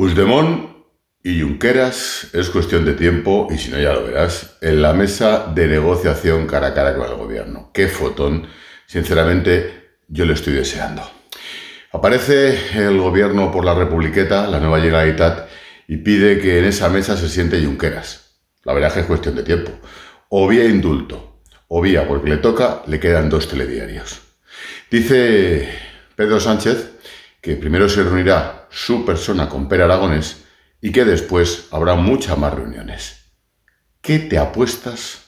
Puigdemont y Junqueras es cuestión de tiempo, y si no ya lo verás, en la mesa de negociación cara a cara con el gobierno. ¡Qué fotón! Sinceramente, yo le estoy deseando. Aparece el gobierno por la Republiqueta, la nueva Generalitat, y pide que en esa mesa se siente Junqueras. La verdad es que es cuestión de tiempo. O vía indulto, o vía porque le toca, le quedan dos telediarios. Dice Pedro Sánchez que primero se reunirá su persona con Per Aragones y que después habrá muchas más reuniones. ¿Qué te apuestas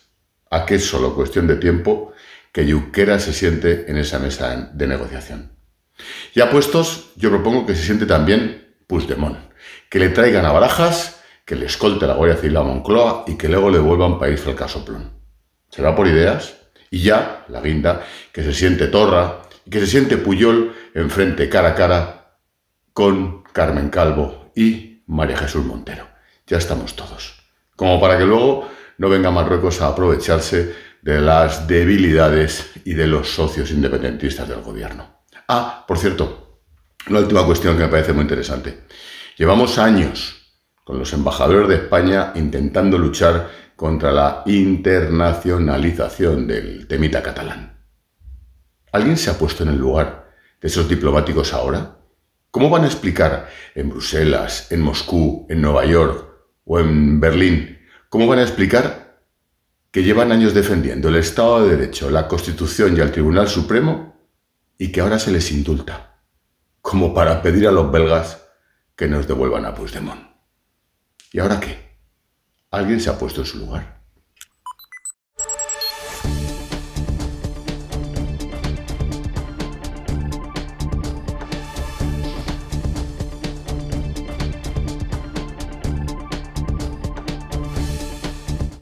a que es solo cuestión de tiempo que Yuquera se siente en esa mesa de negociación? Y apuestos, yo propongo que se siente también Puigdemont, que le traigan a Barajas, que le escolte a la Guardia Civil a Moncloa y que luego le vuelvan país fracasoplón. Se va por ideas y ya, la guinda, que se siente Torra y que se siente Puyol enfrente cara a cara con Carmen Calvo y María Jesús Montero. Ya estamos todos. Como para que luego no venga Marruecos a aprovecharse de las debilidades y de los socios independentistas del gobierno. Ah, por cierto, la última cuestión que me parece muy interesante. Llevamos años con los embajadores de España intentando luchar contra la internacionalización del temita catalán. ¿Alguien se ha puesto en el lugar de esos diplomáticos ahora? ¿Cómo van a explicar en Bruselas, en Moscú, en Nueva York o en Berlín? ¿Cómo van a explicar que llevan años defendiendo el Estado de Derecho, la Constitución y el Tribunal Supremo y que ahora se les indulta? Como para pedir a los belgas que nos devuelvan a Puigdemont. ¿Y ahora qué? ¿Alguien se ha puesto en su lugar?